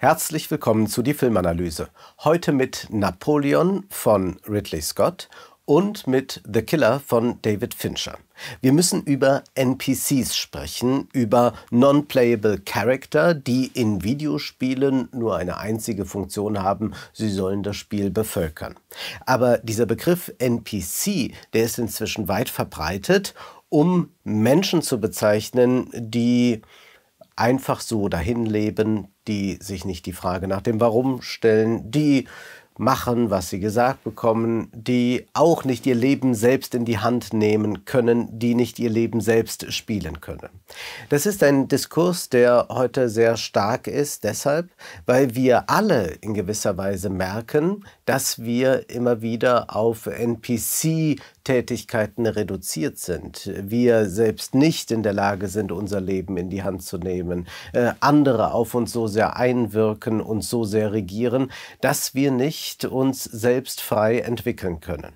Herzlich willkommen zu die Filmanalyse. Heute mit Napoleon von Ridley Scott und mit The Killer von David Fincher. Wir müssen über NPCs sprechen, über Non-Playable Character, die in Videospielen nur eine einzige Funktion haben, sie sollen das Spiel bevölkern. Aber dieser Begriff NPC, der ist inzwischen weit verbreitet, um Menschen zu bezeichnen, die einfach so dahin leben, die sich nicht die Frage nach dem Warum stellen, die machen, was sie gesagt bekommen, die auch nicht ihr Leben selbst in die Hand nehmen können, die nicht ihr Leben selbst spielen können. Das ist ein Diskurs, der heute sehr stark ist, deshalb, weil wir alle in gewisser Weise merken, dass wir immer wieder auf NPC Tätigkeiten reduziert sind, wir selbst nicht in der Lage sind, unser Leben in die Hand zu nehmen, äh, andere auf uns so sehr einwirken, und so sehr regieren, dass wir nicht uns selbst frei entwickeln können.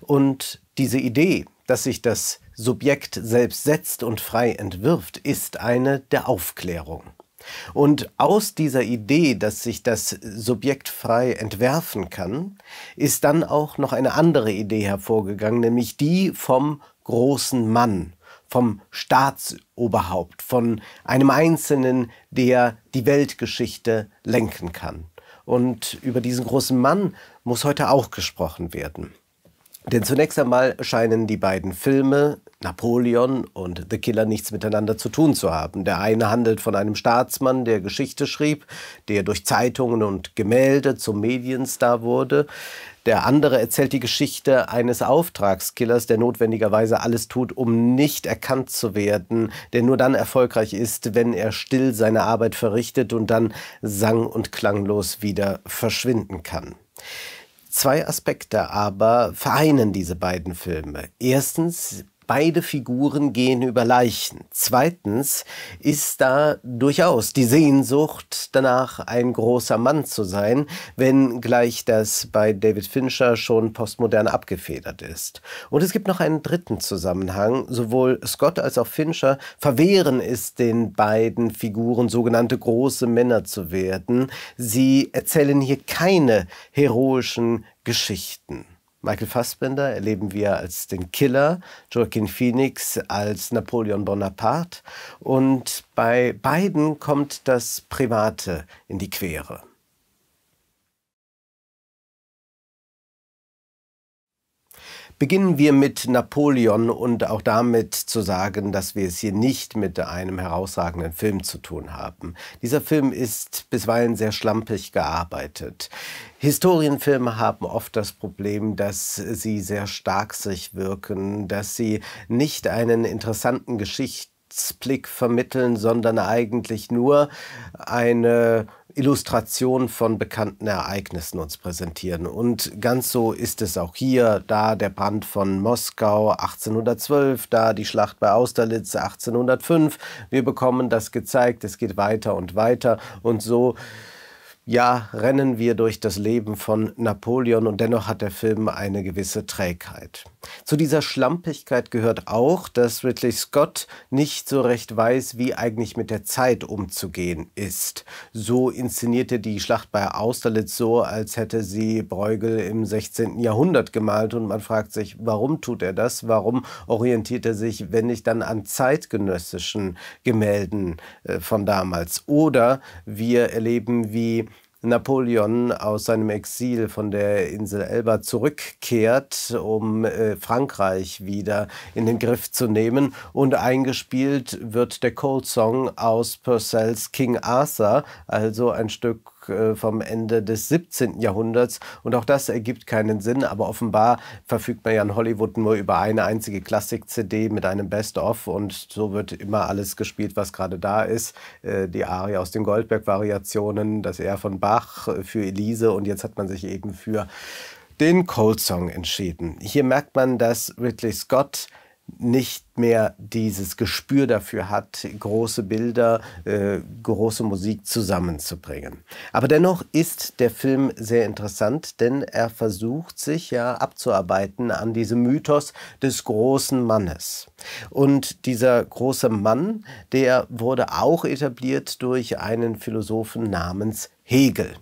Und diese Idee, dass sich das Subjekt selbst setzt und frei entwirft, ist eine der Aufklärung. Und aus dieser Idee, dass sich das Subjekt frei entwerfen kann, ist dann auch noch eine andere Idee hervorgegangen, nämlich die vom großen Mann, vom Staatsoberhaupt, von einem Einzelnen, der die Weltgeschichte lenken kann. Und über diesen großen Mann muss heute auch gesprochen werden. Denn zunächst einmal scheinen die beiden Filme Napoleon und The Killer nichts miteinander zu tun zu haben. Der eine handelt von einem Staatsmann, der Geschichte schrieb, der durch Zeitungen und Gemälde zum Medienstar wurde. Der andere erzählt die Geschichte eines Auftragskillers, der notwendigerweise alles tut, um nicht erkannt zu werden, der nur dann erfolgreich ist, wenn er still seine Arbeit verrichtet und dann sang- und klanglos wieder verschwinden kann. Zwei Aspekte aber vereinen diese beiden Filme. Erstens beide Figuren gehen über Leichen. Zweitens ist da durchaus die Sehnsucht danach, ein großer Mann zu sein, wenngleich das bei David Fincher schon postmodern abgefedert ist. Und es gibt noch einen dritten Zusammenhang. Sowohl Scott als auch Fincher verwehren es den beiden Figuren, sogenannte große Männer zu werden. Sie erzählen hier keine heroischen Geschichten. Michael Fassbender erleben wir als den Killer, Joaquin Phoenix als Napoleon Bonaparte und bei beiden kommt das Private in die Quere. Beginnen wir mit Napoleon und auch damit zu sagen, dass wir es hier nicht mit einem herausragenden Film zu tun haben. Dieser Film ist bisweilen sehr schlampig gearbeitet. Historienfilme haben oft das Problem, dass sie sehr stark sich wirken, dass sie nicht einen interessanten Geschichtsblick vermitteln, sondern eigentlich nur eine Illustration von bekannten Ereignissen uns präsentieren. Und ganz so ist es auch hier, da der Brand von Moskau 1812, da die Schlacht bei Austerlitz 1805. Wir bekommen das gezeigt, es geht weiter und weiter und so ja, rennen wir durch das Leben von Napoleon und dennoch hat der Film eine gewisse Trägheit. Zu dieser Schlampigkeit gehört auch, dass Ridley Scott nicht so recht weiß, wie eigentlich mit der Zeit umzugehen ist. So inszenierte die Schlacht bei Austerlitz so, als hätte sie Bruegel im 16. Jahrhundert gemalt und man fragt sich, warum tut er das? Warum orientiert er sich, wenn nicht dann an zeitgenössischen Gemälden äh, von damals? Oder wir erleben, wie Napoleon aus seinem Exil von der Insel Elba zurückkehrt, um äh, Frankreich wieder in den Griff zu nehmen. Und eingespielt wird der Cold Song aus Purcells King Arthur, also ein Stück äh, vom Ende des 17. Jahrhunderts und auch das ergibt keinen Sinn, aber offenbar verfügt man ja in Hollywood nur über eine einzige Klassik-CD mit einem Best-of und so wird immer alles gespielt, was gerade da ist. Äh, die Arie aus den Goldberg-Variationen, das R von Bach äh, für Elise und jetzt hat man sich eben für den Cold Song entschieden. Hier merkt man, dass Ridley Scott nicht mehr dieses Gespür dafür hat, große Bilder, äh, große Musik zusammenzubringen. Aber dennoch ist der Film sehr interessant, denn er versucht sich ja abzuarbeiten an diesem Mythos des großen Mannes. Und dieser große Mann, der wurde auch etabliert durch einen Philosophen namens Hegel.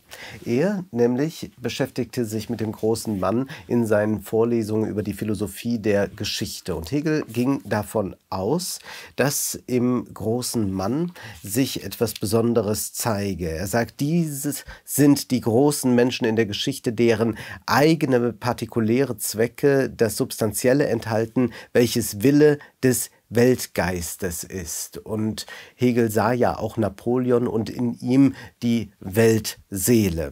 Er nämlich beschäftigte sich mit dem großen Mann in seinen Vorlesungen über die Philosophie der Geschichte. Und Hegel ging davon davon aus, dass im großen Mann sich etwas Besonderes zeige. Er sagt, dieses sind die großen Menschen in der Geschichte, deren eigene partikuläre Zwecke das Substanzielle enthalten, welches Wille des Weltgeistes ist. Und Hegel sah ja auch Napoleon und in ihm die Welt Seele.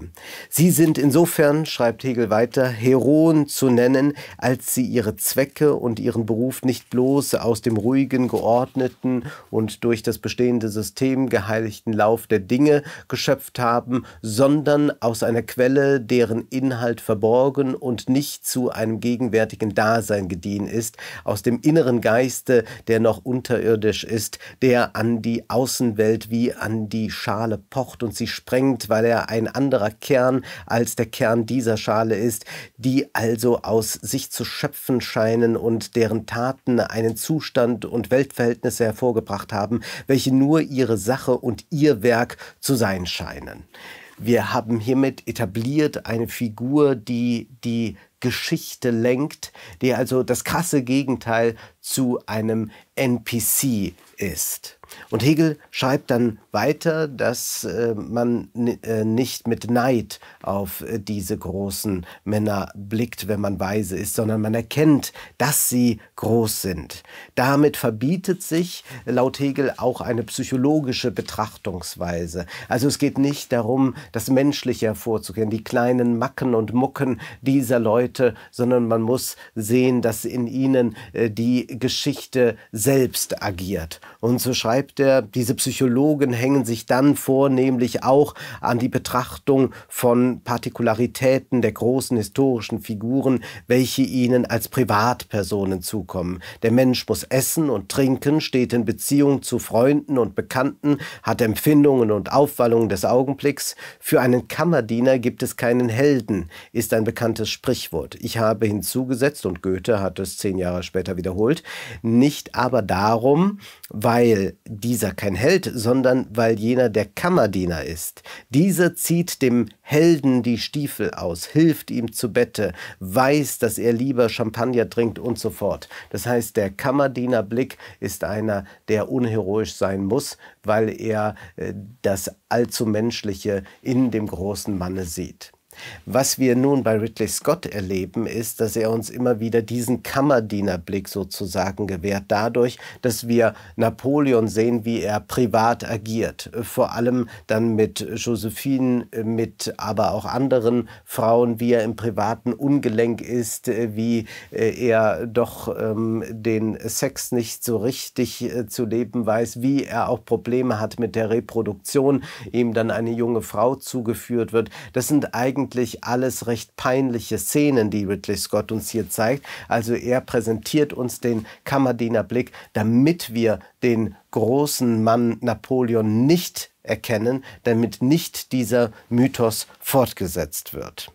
Sie sind insofern, schreibt Hegel weiter, Heroen zu nennen, als sie ihre Zwecke und ihren Beruf nicht bloß aus dem ruhigen, geordneten und durch das bestehende System geheiligten Lauf der Dinge geschöpft haben, sondern aus einer Quelle, deren Inhalt verborgen und nicht zu einem gegenwärtigen Dasein gediehen ist, aus dem inneren Geiste, der noch unterirdisch ist, der an die Außenwelt wie an die Schale pocht und sie sprengt, weil er ein anderer Kern als der Kern dieser Schale ist, die also aus sich zu schöpfen scheinen und deren Taten einen Zustand und Weltverhältnisse hervorgebracht haben, welche nur ihre Sache und ihr Werk zu sein scheinen. Wir haben hiermit etabliert eine Figur, die die Geschichte lenkt, die also das krasse Gegenteil zu einem NPC ist. Und Hegel schreibt dann weiter, dass äh, man äh, nicht mit Neid auf äh, diese großen Männer blickt, wenn man weise ist, sondern man erkennt, dass sie groß sind. Damit verbietet sich laut Hegel auch eine psychologische Betrachtungsweise. Also es geht nicht darum, das Menschliche hervorzukehren, die kleinen Macken und Mucken dieser Leute, sondern man muss sehen, dass in ihnen die Geschichte selbst agiert. Und so schreibt Konzepte. Diese Psychologen hängen sich dann vornehmlich auch an die Betrachtung von Partikularitäten der großen historischen Figuren, welche ihnen als Privatpersonen zukommen. Der Mensch muss essen und trinken, steht in Beziehung zu Freunden und Bekannten, hat Empfindungen und Aufwallungen des Augenblicks. Für einen Kammerdiener gibt es keinen Helden, ist ein bekanntes Sprichwort. Ich habe hinzugesetzt, und Goethe hat es zehn Jahre später wiederholt, nicht aber darum, weil dieser kein Held, sondern weil jener der Kammerdiener ist. Dieser zieht dem Helden die Stiefel aus, hilft ihm zu Bette, weiß, dass er lieber Champagner trinkt und so fort. Das heißt, der Kammerdienerblick ist einer, der unheroisch sein muss, weil er äh, das allzu Menschliche in dem großen Manne sieht. Was wir nun bei Ridley Scott erleben, ist, dass er uns immer wieder diesen Kammerdienerblick sozusagen gewährt, dadurch, dass wir Napoleon sehen, wie er privat agiert. Vor allem dann mit Josephine, mit aber auch anderen Frauen, wie er im Privaten ungelenk ist, äh, wie äh, er doch ähm, den Sex nicht so richtig äh, zu leben weiß, wie er auch Probleme hat mit der Reproduktion, ihm dann eine junge Frau zugeführt wird. Das sind eigentlich eigentlich alles recht peinliche Szenen, die Ridley Scott uns hier zeigt. Also er präsentiert uns den Kammerdienerblick, damit wir den großen Mann Napoleon nicht erkennen, damit nicht dieser Mythos fortgesetzt wird.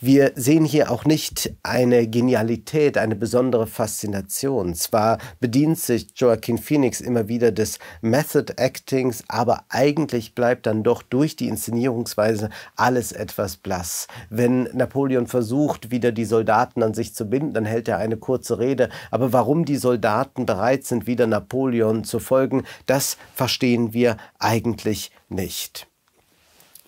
Wir sehen hier auch nicht eine Genialität, eine besondere Faszination. Zwar bedient sich Joaquin Phoenix immer wieder des Method Actings, aber eigentlich bleibt dann doch durch die Inszenierungsweise alles etwas blass. Wenn Napoleon versucht, wieder die Soldaten an sich zu binden, dann hält er eine kurze Rede. Aber warum die Soldaten bereit sind, wieder Napoleon zu folgen, das verstehen wir eigentlich nicht.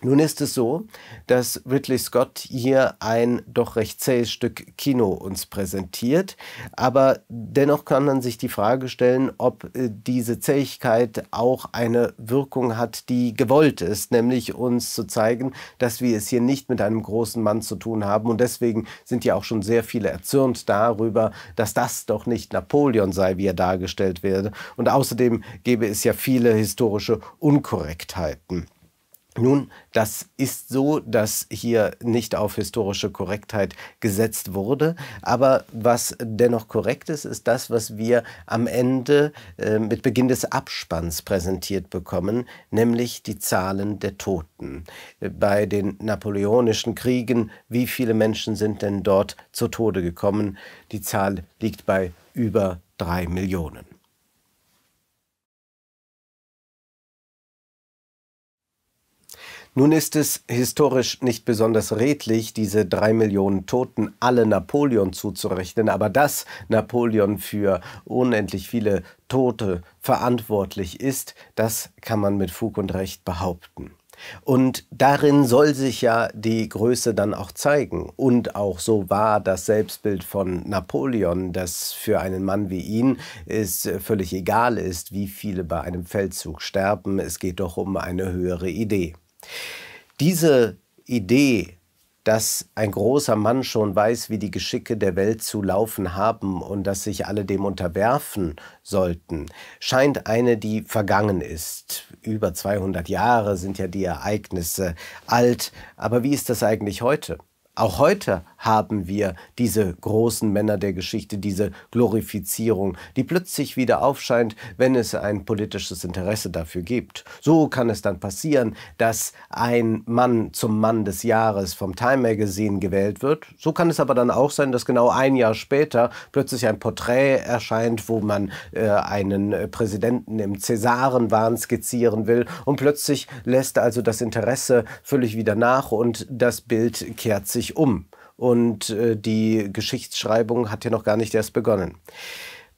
Nun ist es so, dass Ridley Scott hier ein doch recht zähes Stück Kino uns präsentiert, aber dennoch kann man sich die Frage stellen, ob äh, diese Zähigkeit auch eine Wirkung hat, die gewollt ist, nämlich uns zu zeigen, dass wir es hier nicht mit einem großen Mann zu tun haben und deswegen sind ja auch schon sehr viele erzürnt darüber, dass das doch nicht Napoleon sei, wie er dargestellt werde und außerdem gäbe es ja viele historische Unkorrektheiten. Nun, das ist so, dass hier nicht auf historische Korrektheit gesetzt wurde. Aber was dennoch korrekt ist, ist das, was wir am Ende äh, mit Beginn des Abspanns präsentiert bekommen, nämlich die Zahlen der Toten. Äh, bei den napoleonischen Kriegen, wie viele Menschen sind denn dort zu Tode gekommen? Die Zahl liegt bei über drei Millionen. Nun ist es historisch nicht besonders redlich, diese drei Millionen Toten alle Napoleon zuzurechnen, aber dass Napoleon für unendlich viele Tote verantwortlich ist, das kann man mit Fug und Recht behaupten. Und darin soll sich ja die Größe dann auch zeigen. Und auch so war das Selbstbild von Napoleon, dass für einen Mann wie ihn es völlig egal ist, wie viele bei einem Feldzug sterben. Es geht doch um eine höhere Idee. Diese Idee, dass ein großer Mann schon weiß, wie die Geschicke der Welt zu laufen haben und dass sich alle dem unterwerfen sollten, scheint eine, die vergangen ist. Über 200 Jahre sind ja die Ereignisse alt, aber wie ist das eigentlich heute? Auch heute haben wir diese großen Männer der Geschichte, diese Glorifizierung, die plötzlich wieder aufscheint, wenn es ein politisches Interesse dafür gibt. So kann es dann passieren, dass ein Mann zum Mann des Jahres vom Time Magazine gewählt wird. So kann es aber dann auch sein, dass genau ein Jahr später plötzlich ein Porträt erscheint, wo man äh, einen äh, Präsidenten im Cäsarenwahn skizzieren will und plötzlich lässt also das Interesse völlig wieder nach und das Bild kehrt sich um und äh, die Geschichtsschreibung hat ja noch gar nicht erst begonnen.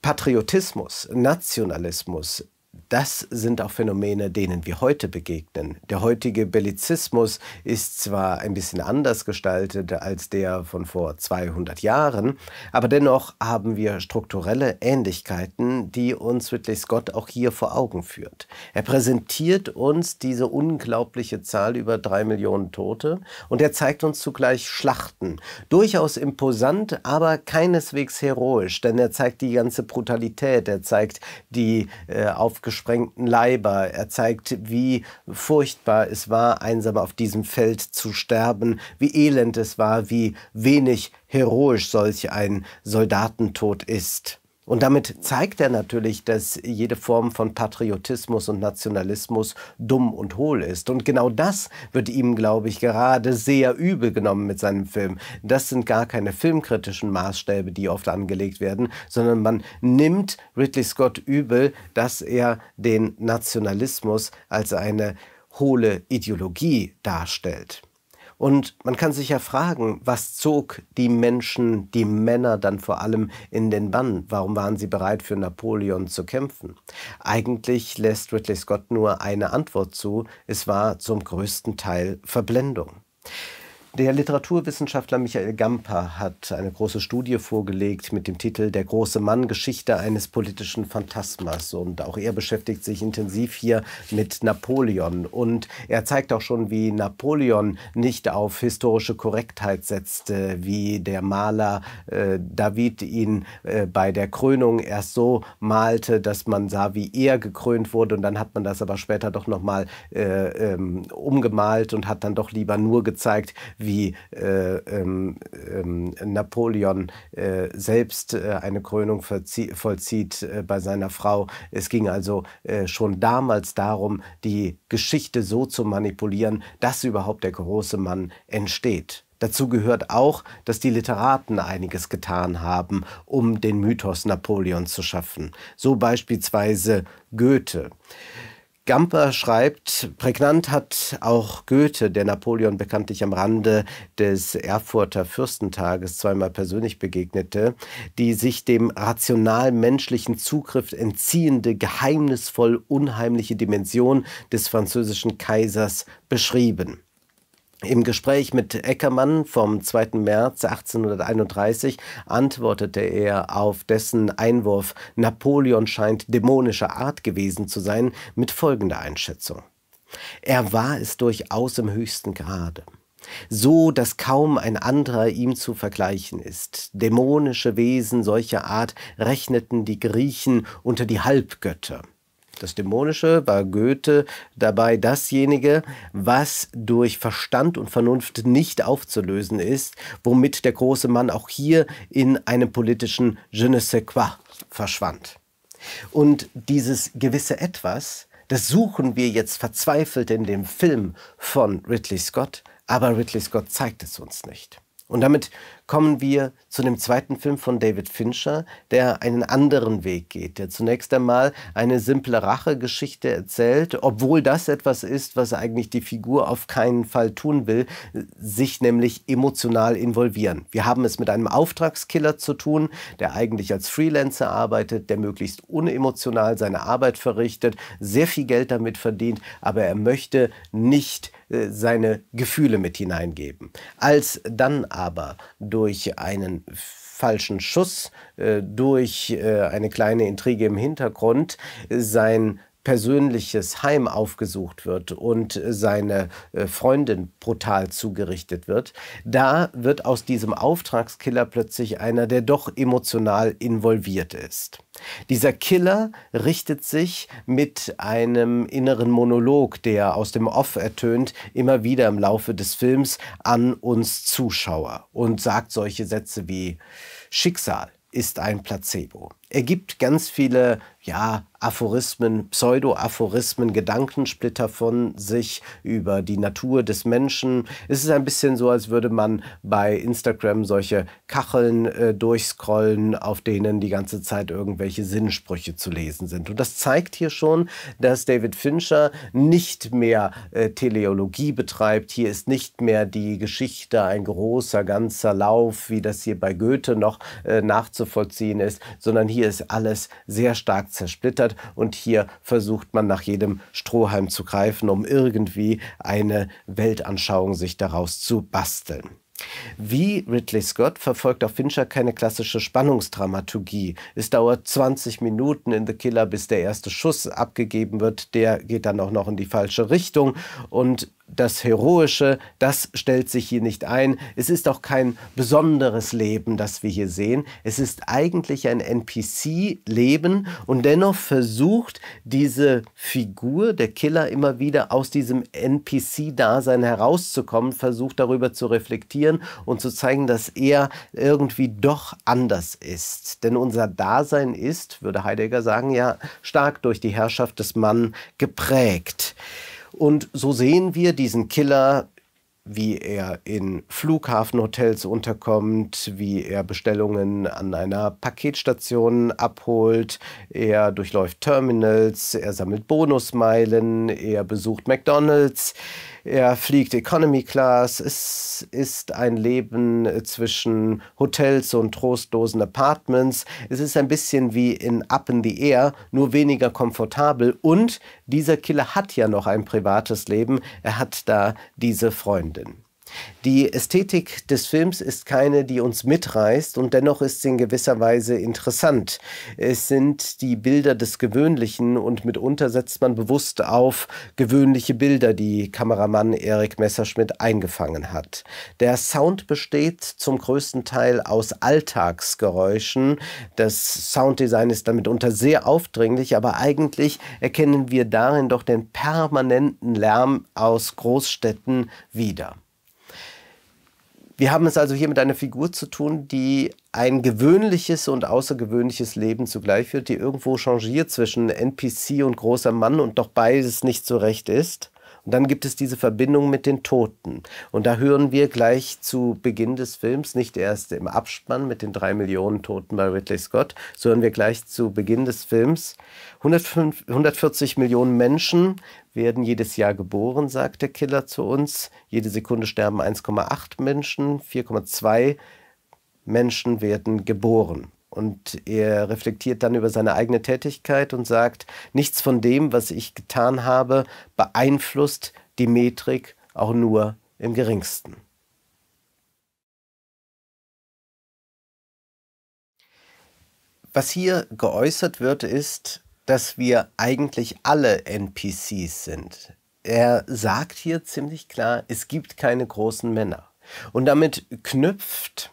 Patriotismus, Nationalismus, das sind auch Phänomene, denen wir heute begegnen. Der heutige Bellizismus ist zwar ein bisschen anders gestaltet als der von vor 200 Jahren, aber dennoch haben wir strukturelle Ähnlichkeiten, die uns Ridley Scott auch hier vor Augen führt. Er präsentiert uns diese unglaubliche Zahl über drei Millionen Tote und er zeigt uns zugleich Schlachten. Durchaus imposant, aber keineswegs heroisch, denn er zeigt die ganze Brutalität, er zeigt die äh, aufgeschlossene abgesprengten Leiber. Er zeigt, wie furchtbar es war, einsam auf diesem Feld zu sterben, wie elend es war, wie wenig heroisch solch ein Soldatentod ist. Und damit zeigt er natürlich, dass jede Form von Patriotismus und Nationalismus dumm und hohl ist. Und genau das wird ihm, glaube ich, gerade sehr übel genommen mit seinem Film. Das sind gar keine filmkritischen Maßstäbe, die oft angelegt werden, sondern man nimmt Ridley Scott übel, dass er den Nationalismus als eine hohle Ideologie darstellt. Und man kann sich ja fragen, was zog die Menschen, die Männer dann vor allem in den Bann? Warum waren sie bereit, für Napoleon zu kämpfen? Eigentlich lässt Ridley Scott nur eine Antwort zu, es war zum größten Teil Verblendung. Der Literaturwissenschaftler Michael Gamper hat eine große Studie vorgelegt mit dem Titel Der große Mann, Geschichte eines politischen Phantasmas. Und auch er beschäftigt sich intensiv hier mit Napoleon. Und er zeigt auch schon, wie Napoleon nicht auf historische Korrektheit setzte, wie der Maler äh, David ihn äh, bei der Krönung erst so malte, dass man sah, wie er gekrönt wurde. Und dann hat man das aber später doch nochmal äh, ähm, umgemalt und hat dann doch lieber nur gezeigt, wie wie äh, ähm, ähm, Napoleon äh, selbst äh, eine Krönung vollzieht äh, bei seiner Frau. Es ging also äh, schon damals darum, die Geschichte so zu manipulieren, dass überhaupt der große Mann entsteht. Dazu gehört auch, dass die Literaten einiges getan haben, um den Mythos Napoleons zu schaffen. So beispielsweise Goethe. Gamper schreibt, prägnant hat auch Goethe, der Napoleon bekanntlich am Rande des Erfurter Fürstentages zweimal persönlich begegnete, die sich dem rational menschlichen Zugriff entziehende, geheimnisvoll unheimliche Dimension des französischen Kaisers beschrieben. Im Gespräch mit Eckermann vom 2. März 1831 antwortete er auf dessen Einwurf, Napoleon scheint dämonischer Art gewesen zu sein, mit folgender Einschätzung. Er war es durchaus im höchsten Grade so dass kaum ein anderer ihm zu vergleichen ist. Dämonische Wesen solcher Art rechneten die Griechen unter die Halbgötter. Das Dämonische war Goethe dabei dasjenige, was durch Verstand und Vernunft nicht aufzulösen ist, womit der große Mann auch hier in einem politischen Je ne sais quoi verschwand. Und dieses gewisse Etwas, das suchen wir jetzt verzweifelt in dem Film von Ridley Scott, aber Ridley Scott zeigt es uns nicht. Und damit kommen wir zu dem zweiten Film von David Fincher, der einen anderen Weg geht, der zunächst einmal eine simple Rachegeschichte erzählt, obwohl das etwas ist, was eigentlich die Figur auf keinen Fall tun will, sich nämlich emotional involvieren. Wir haben es mit einem Auftragskiller zu tun, der eigentlich als Freelancer arbeitet, der möglichst unemotional seine Arbeit verrichtet, sehr viel Geld damit verdient, aber er möchte nicht äh, seine Gefühle mit hineingeben. Als dann aber durch durch einen falschen Schuss, äh, durch äh, eine kleine Intrige im Hintergrund sein persönliches Heim aufgesucht wird und äh, seine äh, Freundin brutal zugerichtet wird, da wird aus diesem Auftragskiller plötzlich einer, der doch emotional involviert ist. Dieser Killer richtet sich mit einem inneren Monolog, der aus dem Off ertönt, immer wieder im Laufe des Films an uns Zuschauer und sagt solche Sätze wie Schicksal ist ein Placebo er gibt ganz viele ja, Aphorismen, Pseudo-Aphorismen, Gedankensplitter von sich über die Natur des Menschen. Es ist ein bisschen so, als würde man bei Instagram solche Kacheln äh, durchscrollen, auf denen die ganze Zeit irgendwelche Sinnsprüche zu lesen sind. Und das zeigt hier schon, dass David Fincher nicht mehr äh, Teleologie betreibt. Hier ist nicht mehr die Geschichte ein großer, ganzer Lauf, wie das hier bei Goethe noch äh, nachzuvollziehen ist, sondern hier hier ist alles sehr stark zersplittert und hier versucht man nach jedem Strohhalm zu greifen, um irgendwie eine Weltanschauung sich daraus zu basteln. Wie Ridley Scott verfolgt auch Fincher keine klassische Spannungsdramaturgie. Es dauert 20 Minuten in The Killer, bis der erste Schuss abgegeben wird. Der geht dann auch noch in die falsche Richtung. Und das Heroische, das stellt sich hier nicht ein. Es ist auch kein besonderes Leben, das wir hier sehen. Es ist eigentlich ein NPC-Leben und dennoch versucht diese Figur, der Killer, immer wieder aus diesem NPC-Dasein herauszukommen, versucht darüber zu reflektieren und zu zeigen, dass er irgendwie doch anders ist. Denn unser Dasein ist, würde Heidegger sagen, ja stark durch die Herrschaft des Mann geprägt. Und so sehen wir diesen Killer, wie er in Flughafenhotels unterkommt, wie er Bestellungen an einer Paketstation abholt, er durchläuft Terminals, er sammelt Bonusmeilen, er besucht McDonald's. Er fliegt Economy Class. Es ist ein Leben äh, zwischen Hotels und trostlosen Apartments. Es ist ein bisschen wie in Up in the Air, nur weniger komfortabel. Und dieser Killer hat ja noch ein privates Leben. Er hat da diese Freundin. Die Ästhetik des Films ist keine, die uns mitreißt und dennoch ist sie in gewisser Weise interessant. Es sind die Bilder des Gewöhnlichen und mitunter setzt man bewusst auf gewöhnliche Bilder, die Kameramann Erik Messerschmidt eingefangen hat. Der Sound besteht zum größten Teil aus Alltagsgeräuschen. Das Sounddesign ist damit unter sehr aufdringlich, aber eigentlich erkennen wir darin doch den permanenten Lärm aus Großstädten wieder. Wir haben es also hier mit einer Figur zu tun, die ein gewöhnliches und außergewöhnliches Leben zugleich führt, die irgendwo changiert zwischen NPC und großer Mann und doch beides nicht so recht ist. Und dann gibt es diese Verbindung mit den Toten. Und da hören wir gleich zu Beginn des Films, nicht erst im Abspann mit den drei Millionen Toten bei Ridley Scott, so hören wir gleich zu Beginn des Films. 140 Millionen Menschen werden jedes Jahr geboren, sagt der Killer zu uns. Jede Sekunde sterben 1,8 Menschen, 4,2 Menschen werden geboren. Und er reflektiert dann über seine eigene Tätigkeit und sagt, nichts von dem, was ich getan habe, beeinflusst die Metrik auch nur im geringsten. Was hier geäußert wird, ist, dass wir eigentlich alle NPCs sind. Er sagt hier ziemlich klar, es gibt keine großen Männer. Und damit knüpft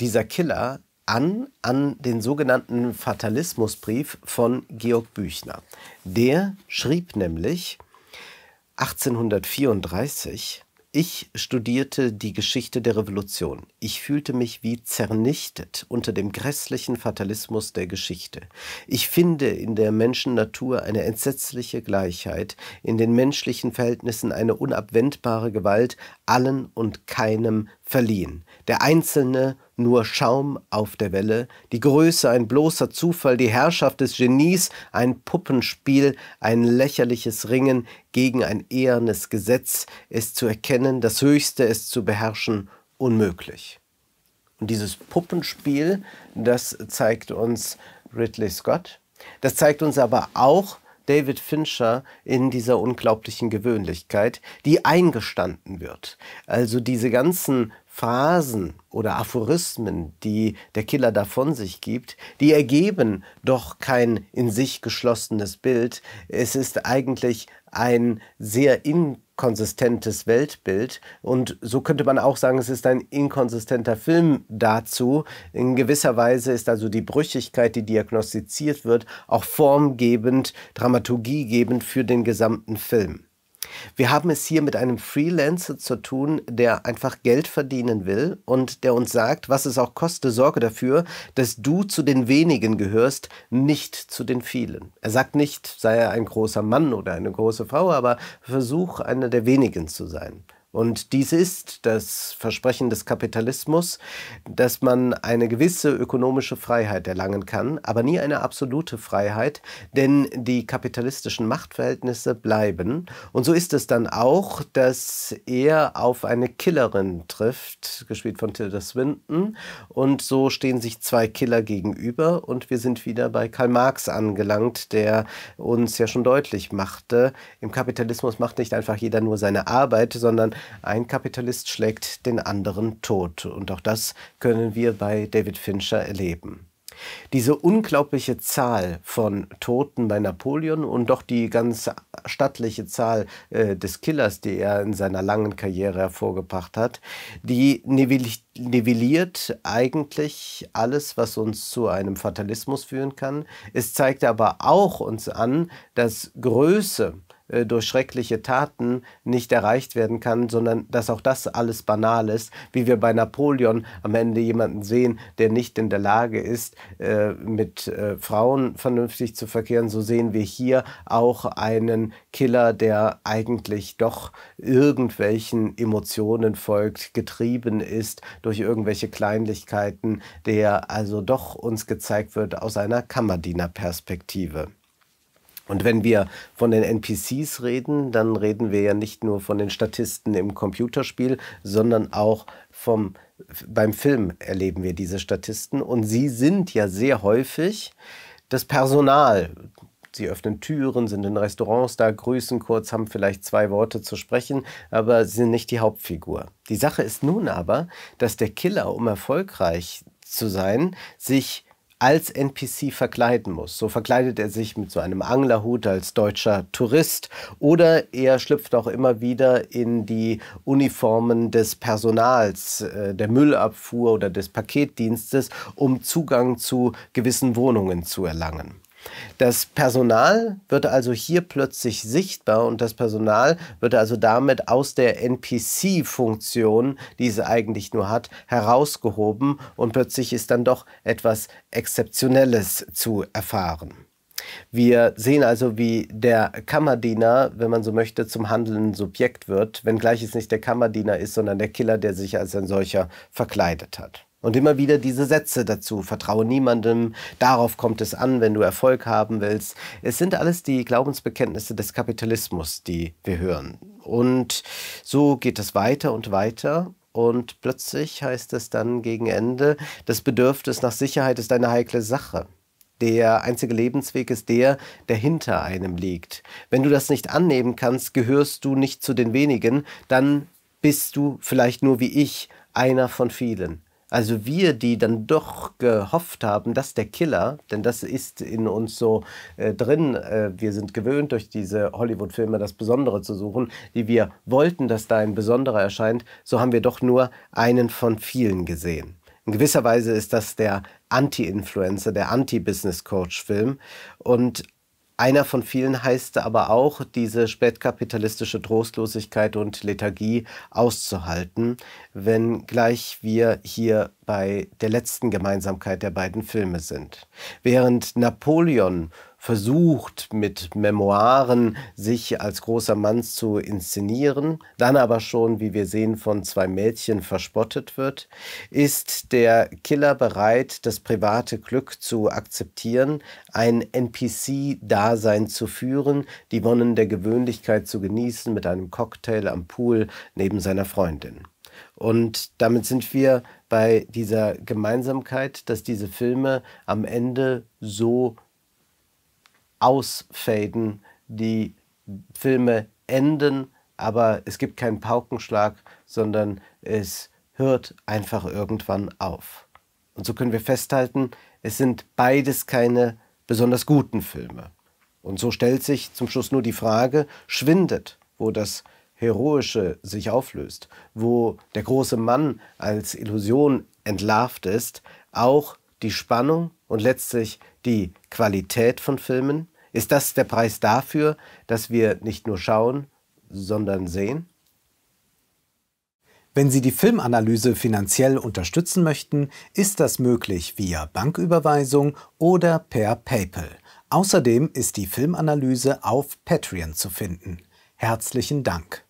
dieser Killer an an den sogenannten Fatalismusbrief von Georg Büchner. Der schrieb nämlich 1834, ich studierte die Geschichte der Revolution. Ich fühlte mich wie zernichtet unter dem grässlichen Fatalismus der Geschichte. Ich finde in der Menschennatur eine entsetzliche Gleichheit, in den menschlichen Verhältnissen eine unabwendbare Gewalt, allen und keinem verliehen, der Einzelne nur Schaum auf der Welle, die Größe ein bloßer Zufall, die Herrschaft des Genies ein Puppenspiel, ein lächerliches Ringen gegen ein ehernes Gesetz, es zu erkennen, das Höchste, es zu beherrschen, unmöglich. Und dieses Puppenspiel, das zeigt uns Ridley Scott, das zeigt uns aber auch, David Fincher in dieser unglaublichen Gewöhnlichkeit, die eingestanden wird. Also diese ganzen Phrasen oder Aphorismen, die der Killer davon sich gibt, die ergeben doch kein in sich geschlossenes Bild. Es ist eigentlich ein sehr in konsistentes Weltbild. Und so könnte man auch sagen, es ist ein inkonsistenter Film dazu. In gewisser Weise ist also die Brüchigkeit, die diagnostiziert wird, auch formgebend, dramaturgiegebend für den gesamten Film. Wir haben es hier mit einem Freelancer zu tun, der einfach Geld verdienen will und der uns sagt, was es auch koste, sorge dafür, dass du zu den wenigen gehörst, nicht zu den vielen. Er sagt nicht, sei er ein großer Mann oder eine große Frau, aber versuch einer der wenigen zu sein. Und dies ist das Versprechen des Kapitalismus, dass man eine gewisse ökonomische Freiheit erlangen kann, aber nie eine absolute Freiheit, denn die kapitalistischen Machtverhältnisse bleiben. Und so ist es dann auch, dass er auf eine Killerin trifft, gespielt von Tilda Swinton. Und so stehen sich zwei Killer gegenüber. Und wir sind wieder bei Karl Marx angelangt, der uns ja schon deutlich machte, im Kapitalismus macht nicht einfach jeder nur seine Arbeit, sondern ein Kapitalist schlägt den anderen tot. Und auch das können wir bei David Fincher erleben. Diese unglaubliche Zahl von Toten bei Napoleon und doch die ganz stattliche Zahl äh, des Killers, die er in seiner langen Karriere hervorgebracht hat, die nivelliert eigentlich alles, was uns zu einem Fatalismus führen kann. Es zeigt aber auch uns an, dass Größe äh, durch schreckliche Taten nicht erreicht werden kann, sondern dass auch das alles banal ist, wie wir bei Napoleon am Ende jemanden sehen, der nicht in der Lage ist, äh, mit äh, Frauen vernünftig zu verkehren, so sehen wir hier auch einen Killer, der eigentlich doch irgendwelchen Emotionen folgt, getrieben ist durch irgendwelche Kleinlichkeiten, der also doch uns gezeigt wird aus einer Kammerdienerperspektive. Und wenn wir von den NPCs reden, dann reden wir ja nicht nur von den Statisten im Computerspiel, sondern auch vom, beim Film erleben wir diese Statisten. Und sie sind ja sehr häufig das Personal. Sie öffnen Türen, sind in Restaurants da, grüßen kurz, haben vielleicht zwei Worte zu sprechen, aber sie sind nicht die Hauptfigur. Die Sache ist nun aber, dass der Killer, um erfolgreich zu sein, sich als NPC verkleiden muss. So verkleidet er sich mit so einem Anglerhut als deutscher Tourist oder er schlüpft auch immer wieder in die Uniformen des Personals, äh, der Müllabfuhr oder des Paketdienstes, um Zugang zu gewissen Wohnungen zu erlangen. Das Personal wird also hier plötzlich sichtbar und das Personal wird also damit aus der NPC-Funktion, die es eigentlich nur hat, herausgehoben und plötzlich ist dann doch etwas Exzeptionelles zu erfahren. Wir sehen also, wie der Kammerdiener, wenn man so möchte, zum handelnden Subjekt wird, wenngleich es nicht der Kammerdiener ist, sondern der Killer, der sich als ein solcher verkleidet hat. Und immer wieder diese Sätze dazu. Vertraue niemandem, darauf kommt es an, wenn du Erfolg haben willst. Es sind alles die Glaubensbekenntnisse des Kapitalismus, die wir hören. Und so geht es weiter und weiter. Und plötzlich heißt es dann gegen Ende, das Bedürfnis nach Sicherheit ist eine heikle Sache. Der einzige Lebensweg ist der, der hinter einem liegt. Wenn du das nicht annehmen kannst, gehörst du nicht zu den wenigen, dann bist du vielleicht nur wie ich einer von vielen. Also wir, die dann doch gehofft haben, dass der Killer, denn das ist in uns so äh, drin, äh, wir sind gewöhnt durch diese Hollywood-Filme das Besondere zu suchen, die wir wollten, dass da ein Besonderer erscheint, so haben wir doch nur einen von vielen gesehen. In gewisser Weise ist das der Anti-Influencer, der Anti-Business-Coach-Film. Und einer von vielen heißt aber auch, diese spätkapitalistische Trostlosigkeit und Lethargie auszuhalten, wenngleich wir hier bei der letzten Gemeinsamkeit der beiden Filme sind. Während Napoleon versucht, mit Memoiren sich als großer Mann zu inszenieren, dann aber schon, wie wir sehen, von zwei Mädchen verspottet wird, ist der Killer bereit, das private Glück zu akzeptieren, ein NPC-Dasein zu führen, die Wonnen der Gewöhnlichkeit zu genießen mit einem Cocktail am Pool neben seiner Freundin. Und damit sind wir bei dieser Gemeinsamkeit, dass diese Filme am Ende so ausfaden, die Filme enden, aber es gibt keinen Paukenschlag, sondern es hört einfach irgendwann auf. Und so können wir festhalten, es sind beides keine besonders guten Filme. Und so stellt sich zum Schluss nur die Frage, schwindet, wo das Heroische sich auflöst, wo der große Mann als Illusion entlarvt ist, auch die Spannung und letztlich die Qualität von Filmen? Ist das der Preis dafür, dass wir nicht nur schauen, sondern sehen? Wenn Sie die Filmanalyse finanziell unterstützen möchten, ist das möglich via Banküberweisung oder per PayPal. Außerdem ist die Filmanalyse auf Patreon zu finden. Herzlichen Dank.